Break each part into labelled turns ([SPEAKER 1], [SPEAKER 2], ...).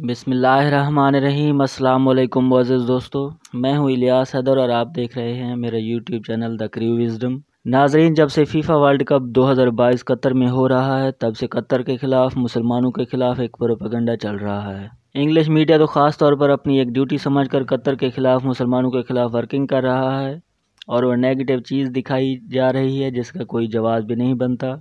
[SPEAKER 1] बिसमीम् अल्लाम मोज़ दोस्तों मैं हूँ इलियास हैदर और आप देख रहे हैं मेरा YouTube channel the crew wisdom Nazreen जब से फीफा वर्ल्ड कप 2022 कतर में हो रहा है तब से कतर के ख़िलाफ़ मुसलमानों के ख़िलाफ़ एक प्रोपेगेंडा चल रहा है इंग्लिश मीडिया तो ख़ास तौर पर अपनी एक ड्यूटी समझकर कतर के ख़िलाफ़ मुसलमानों के ख़िलाफ़ वर्किंग कर रहा है और वह नेगेटिव चीज़ दिखाई जा रही है जिसका कोई जवाब भी नहीं बनता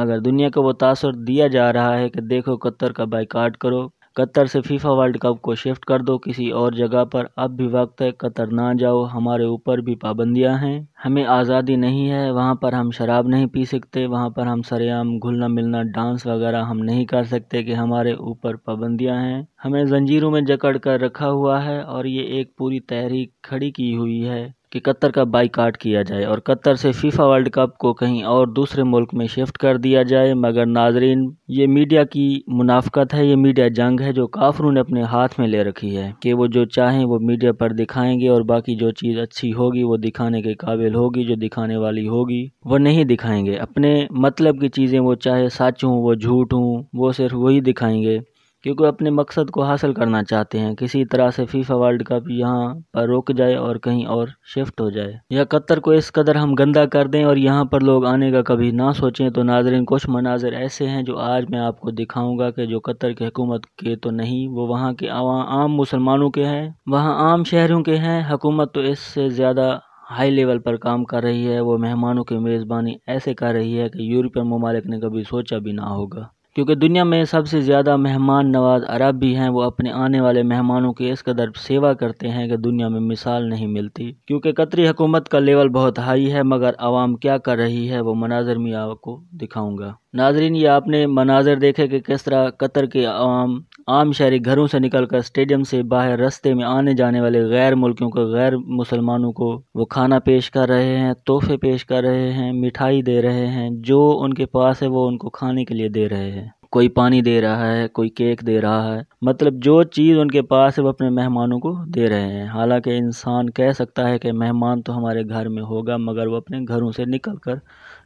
[SPEAKER 1] मगर दुनिया को वो तासर दिया जा रहा है कि देखो कतर का बाइकाट करो कतर से फीफा वर्ल्ड कप को शिफ्ट कर दो किसी और जगह पर अब भी वक्त है कतर ना जाओ हमारे ऊपर भी पाबंदियां हैं हमें आज़ादी नहीं है वहाँ पर हम शराब नहीं पी सकते वहाँ पर हम सरेआम घुलना मिलना डांस वगैरह हम नहीं कर सकते कि हमारे ऊपर पाबंदियां हैं हमें जंजीरों में जकड़ कर रखा हुआ है और ये एक पूरी तहरीक खड़ी की हुई है कि कतर का बाईकाट किया जाए और कतर से फीफा वर्ल्ड कप को कहीं और दूसरे मुल्क में शिफ्ट कर दिया जाए मगर नाजरीन ये मीडिया की मुनाफ्त है ये मीडिया जंग है जो काफरों ने अपने हाथ में ले रखी है कि वो जो चाहें वो मीडिया पर दिखाएंगे और बाकी जो चीज़ अच्छी होगी वो दिखाने के काबिल होगी जो दिखाने वाली होगी वो नहीं दिखाएंगे अपने मतलब की चीज़ें वो चाहे सच हों वो झूठ हों वो सिर्फ वही दिखाएंगे क्योंकि अपने मकसद को हासिल करना चाहते हैं किसी तरह से फीफा वर्ल्ड कप यहाँ पर रुक जाए और कहीं और शिफ्ट हो जाए या कतर को इस कदर हम गंदा कर दें और यहाँ पर लोग आने का कभी ना सोचें तो नाजरन कुछ मनाजर ऐसे हैं जो आज मैं आपको दिखाऊंगा कि जो कतर की हुकूमत के तो नहीं वो वहाँ के आम मुसलमानों के हैं वहाँ आम शहरों के हैं हकूमत तो इससे ज़्यादा हाई लेवल पर काम कर रही है वो मेहमानों की मेज़बानी ऐसे कर रही है कि यूरोपियन ममालिक ने कभी सोचा भी ना होगा क्योंकि दुनिया में सबसे ज़्यादा मेहमान नवाज अरब भी हैं वो अपने आने वाले मेहमानों की इस कदर सेवा करते हैं कि दुनिया में मिसाल नहीं मिलती क्योंकि कतरी हुकूमत का लेवल बहुत हाई है मगर आवाम क्या कर रही है वो मनाजर मियाँ को दिखाऊँगा नाजरीन ये आपने मनाजर देखे कि किस तरह कतर के आम आम शहरी घरों से निकल कर स्टेडियम से बाहर रस्ते में आने जाने वाले गैर मुल्कियों को गैर मुसलमानों को वो खाना पेश कर रहे हैं तोहफे पेश कर रहे हैं मिठाई दे रहे हैं जो उनके पास है वो उनको खाने के लिए दे रहे हैं कोई पानी दे रहा है कोई केक दे रहा है मतलब जो चीज़ उनके पास है वो अपने मेहमानों को दे रहे हैं हालांकि इंसान कह सकता है कि मेहमान तो हमारे घर में होगा मगर वो अपने घरों से निकल कर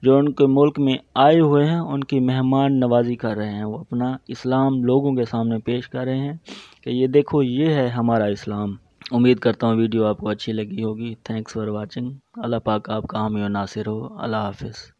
[SPEAKER 1] जो उनके मुल्क में आए हुए हैं उनकी मेहमान नवाजी कर रहे हैं वो अपना इस्लाम लोगों के सामने पेश कर रहे हैं कि ये देखो ये है हमारा इस्लाम उम्मीद करता हूँ वीडियो आपको अच्छी लगी होगी थैंक्स फॉर वॉचिंग अल्लाह पाक आपका हामी नासिर हो अल्लाह हाफिज़